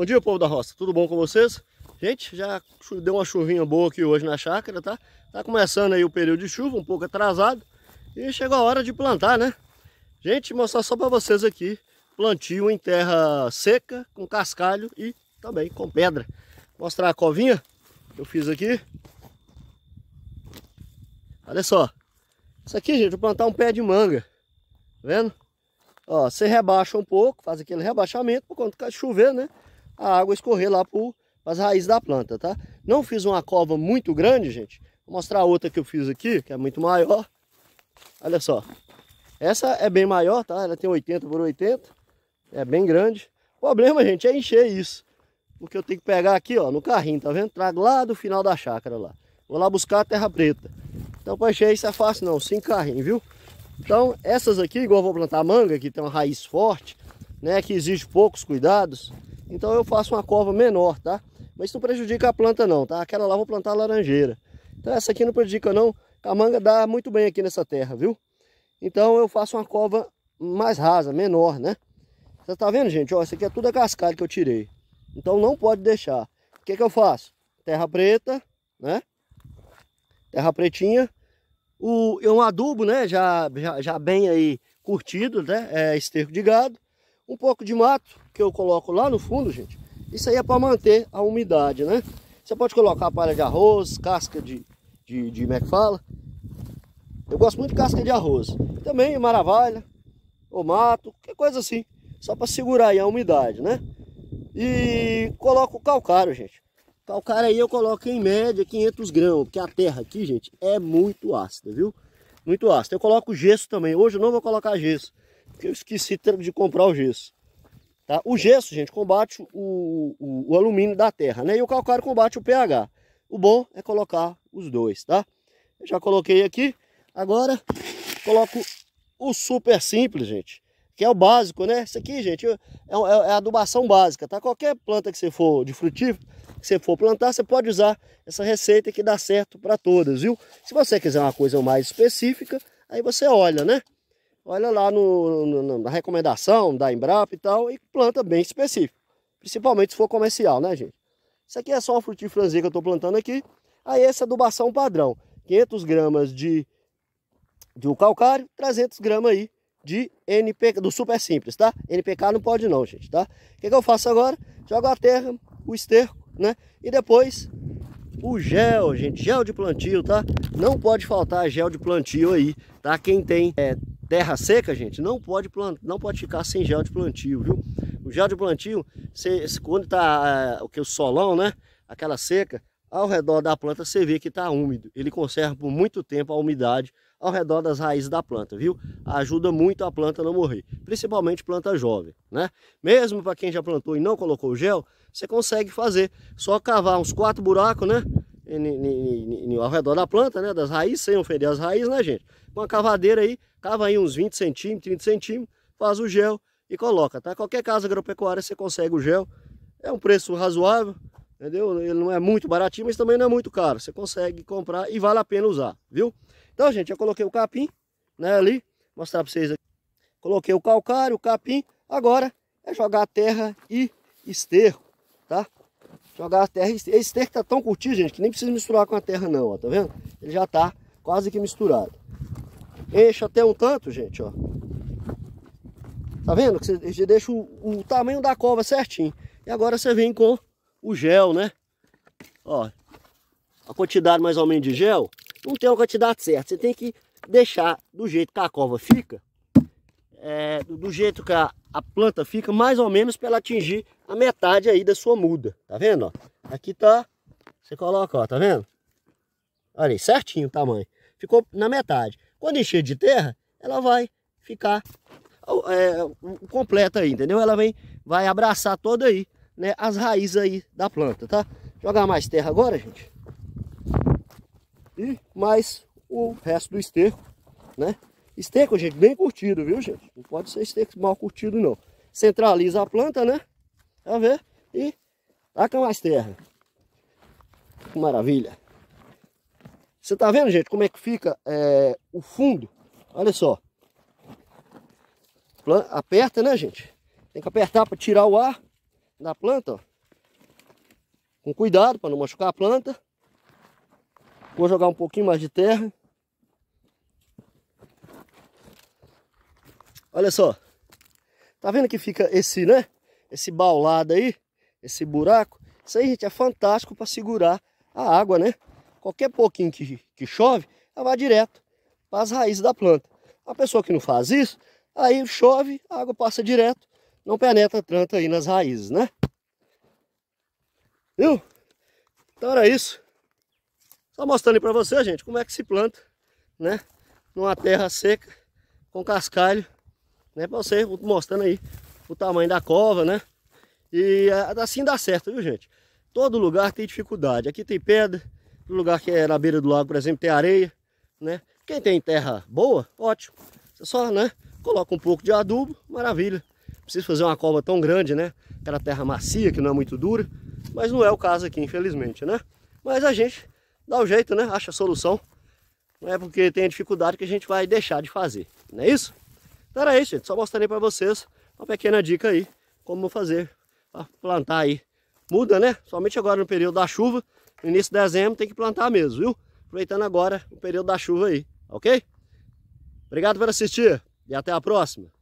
Bom dia, povo da roça. Tudo bom com vocês? Gente, já deu uma chuvinha boa aqui hoje na chácara, tá? Tá começando aí o período de chuva, um pouco atrasado. E chegou a hora de plantar, né? Gente, mostrar só para vocês aqui plantio em terra seca, com cascalho e também com pedra. Mostrar a covinha que eu fiz aqui. Olha só. Isso aqui, gente, vou plantar um pé de manga. Tá vendo? Ó, você rebaixa um pouco, faz aquele rebaixamento, por quando tá chover, né? a água escorrer lá para as raízes da planta, tá? Não fiz uma cova muito grande, gente. Vou mostrar a outra que eu fiz aqui, que é muito maior. Olha só. Essa é bem maior, tá? Ela tem 80 por 80. É bem grande. O problema, gente, é encher isso. Porque eu tenho que pegar aqui, ó, no carrinho, tá vendo? Trago lá do final da chácara lá. Vou lá buscar a terra preta. Então, para encher isso é fácil não, Sem carrinho, viu? Então, essas aqui, igual eu vou plantar manga, que tem uma raiz forte, né? Que exige poucos cuidados. Então eu faço uma cova menor, tá? Mas isso não prejudica a planta não, tá? Aquela lá vou plantar laranjeira. Então essa aqui não prejudica não. A manga dá muito bem aqui nessa terra, viu? Então eu faço uma cova mais rasa, menor, né? Você tá vendo, gente? Ó, isso aqui é tudo a cascalho que eu tirei. Então não pode deixar. O que que eu faço? Terra preta, né? Terra pretinha. O, é um adubo, né? Já, já, já bem aí curtido, né? É esterco de gado. Um pouco de mato que eu coloco lá no fundo, gente. Isso aí é para manter a umidade, né? Você pode colocar palha de arroz, casca de, de, de como é que fala? Eu gosto muito de casca de arroz. Também maravilha, ou mato, que coisa assim. Só para segurar aí a umidade, né? E coloco calcário, gente. Calcário aí eu coloco em média 500 gramas, porque a terra aqui, gente, é muito ácida, viu? Muito ácida. Eu coloco gesso também. Hoje eu não vou colocar gesso porque eu esqueci de comprar o gesso. Tá? O gesso, gente, combate o, o, o alumínio da terra, né? E o calcário combate o pH. O bom é colocar os dois, tá? Eu já coloquei aqui. Agora, coloco o super simples, gente. Que é o básico, né? Isso aqui, gente, é, é, é adubação básica, tá? Qualquer planta que você for de frutífero, que você for plantar, você pode usar essa receita que dá certo para todas, viu? Se você quiser uma coisa mais específica, aí você olha, né? olha lá no, no, na recomendação da Embrapa e tal, e planta bem específico. Principalmente se for comercial, né, gente? Isso aqui é só uma frutíferazinha que eu estou plantando aqui. Aí essa é adubação padrão, 500 gramas de, de um calcário, 300 gramas aí de NPK, do super simples, tá? NPK não pode não, gente, tá? O que, que eu faço agora? Jogo a terra, o esterco, né? E depois o gel, gente, gel de plantio, tá? Não pode faltar gel de plantio aí, tá? Quem tem é, terra seca, gente, não pode, plant... não pode ficar sem gel de plantio, viu? O gel de plantio, cê, quando está ah, o que o solão, né? Aquela seca, ao redor da planta você vê que está úmido. Ele conserva por muito tempo a umidade ao redor das raízes da planta, viu? Ajuda muito a planta não morrer, principalmente planta jovem, né? Mesmo para quem já plantou e não colocou gel, você consegue fazer. Só cavar uns quatro buracos, né? ao redor da planta, né? Das raízes, sem ofender as raízes, né, gente? Com a cavadeira aí, cava aí uns 20 centímetros, 30 centímetros, faz o gel e coloca, tá? Qualquer casa agropecuária você consegue o gel. É um preço razoável, entendeu? Ele não é muito baratinho, mas também não é muito caro. Você consegue comprar e vale a pena usar, viu? Então, gente, eu coloquei o capim, né, ali, mostrar para vocês aqui. Coloquei o calcário, o capim, agora é jogar terra e esterco, tá? jogar a terra. Esse que tá tão curtinho, gente, que nem precisa misturar com a terra não, ó, tá vendo? Ele já tá quase que misturado. Enche até um tanto, gente, ó. Tá vendo? Que você deixa o, o tamanho da cova certinho. E agora você vem com o gel, né? Ó, a quantidade mais ou menos de gel, não tem uma quantidade certa. Você tem que deixar do jeito que a cova fica, é, do jeito que a, a, planta fica, mais ou menos para ela atingir a metade aí da sua muda. Tá vendo? Ó? Aqui tá, você coloca, ó, tá vendo? Olha aí, certinho o tamanho. Ficou na metade. Quando encher de terra, ela vai ficar é, completa aí, entendeu? Ela vem, vai abraçar toda aí, né? As raízes aí da planta, tá? Jogar mais terra agora, gente. E mais o resto do esterco, né? Esteco, gente, é bem curtido, viu, gente? Não pode ser esteco mal curtido, não. Centraliza a planta, né? Tá ver? E taca mais terra. Que maravilha. Você tá vendo, gente, como é que fica é, o fundo? Olha só. Planta, aperta, né, gente? Tem que apertar para tirar o ar da planta, ó. Com cuidado para não machucar a planta. Vou jogar um pouquinho mais de terra. Olha só. Tá vendo que fica esse, né? Esse baulado aí, esse buraco. Isso aí, gente, é fantástico para segurar a água, né? Qualquer pouquinho que, que chove, ela vai direto para as raízes da planta. A pessoa que não faz isso, aí chove, a água passa direto, não penetra tanto aí nas raízes, né? Viu? Então era isso. Só mostrando aí para você, gente, como é que se planta, né? Numa terra seca, com cascalho né? Pra você mostrando aí o tamanho da cova, né? E é, assim dá certo, viu gente? Todo lugar tem dificuldade. Aqui tem pedra, no lugar que é na beira do lago, por exemplo, tem areia, né? Quem tem terra boa, ótimo. Você só, né? Coloca um pouco de adubo, maravilha. precisa fazer uma cova tão grande, né? Aquela terra macia, que não é muito dura. Mas não é o caso aqui, infelizmente, né? Mas a gente dá o jeito, né? Acha a solução. Não é porque tem a dificuldade que a gente vai deixar de fazer. Não é isso? Então era isso, gente. Só mostrei para vocês uma pequena dica aí, como fazer para plantar aí. Muda, né? Somente agora no período da chuva, no início de dezembro, tem que plantar mesmo, viu? Aproveitando agora o período da chuva aí, ok? Obrigado por assistir e até a próxima.